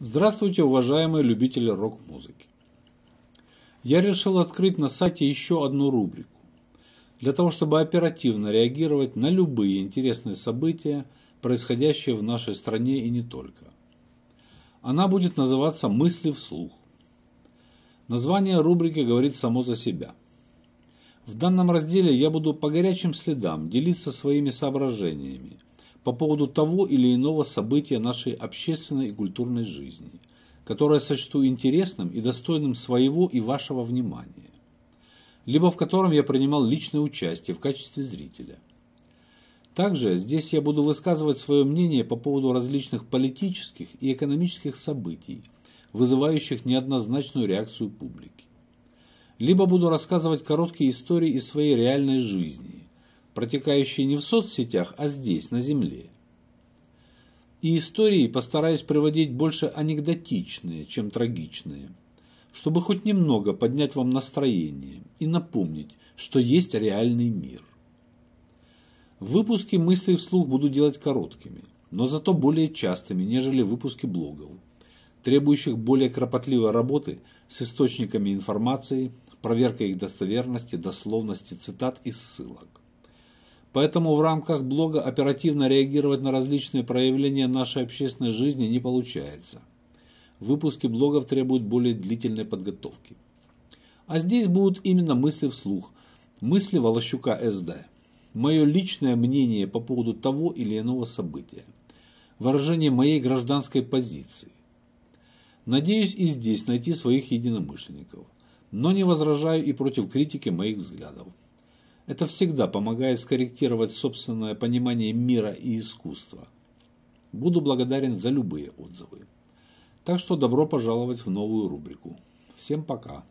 Здравствуйте, уважаемые любители рок-музыки. Я решил открыть на сайте еще одну рубрику. Для того, чтобы оперативно реагировать на любые интересные события, происходящие в нашей стране и не только. Она будет называться «Мысли вслух». Название рубрики говорит само за себя. В данном разделе я буду по горячим следам делиться своими соображениями – по поводу того или иного события нашей общественной и культурной жизни, которое сочту интересным и достойным своего и вашего внимания, либо в котором я принимал личное участие в качестве зрителя. Также здесь я буду высказывать свое мнение по поводу различных политических и экономических событий, вызывающих неоднозначную реакцию публики. Либо буду рассказывать короткие истории из своей реальной жизни – протекающие не в соцсетях, а здесь, на земле. И истории постараюсь приводить больше анекдотичные, чем трагичные, чтобы хоть немного поднять вам настроение и напомнить, что есть реальный мир. Выпуски мыслей вслух буду делать короткими, но зато более частыми, нежели выпуски блогов, требующих более кропотливой работы с источниками информации, проверкой их достоверности, дословности цитат и ссылок. Поэтому в рамках блога оперативно реагировать на различные проявления нашей общественной жизни не получается. Выпуски блогов требуют более длительной подготовки. А здесь будут именно мысли вслух, мысли Волощука СД. Мое личное мнение по поводу того или иного события. Выражение моей гражданской позиции. Надеюсь и здесь найти своих единомышленников. Но не возражаю и против критики моих взглядов. Это всегда помогает скорректировать собственное понимание мира и искусства. Буду благодарен за любые отзывы. Так что добро пожаловать в новую рубрику. Всем пока!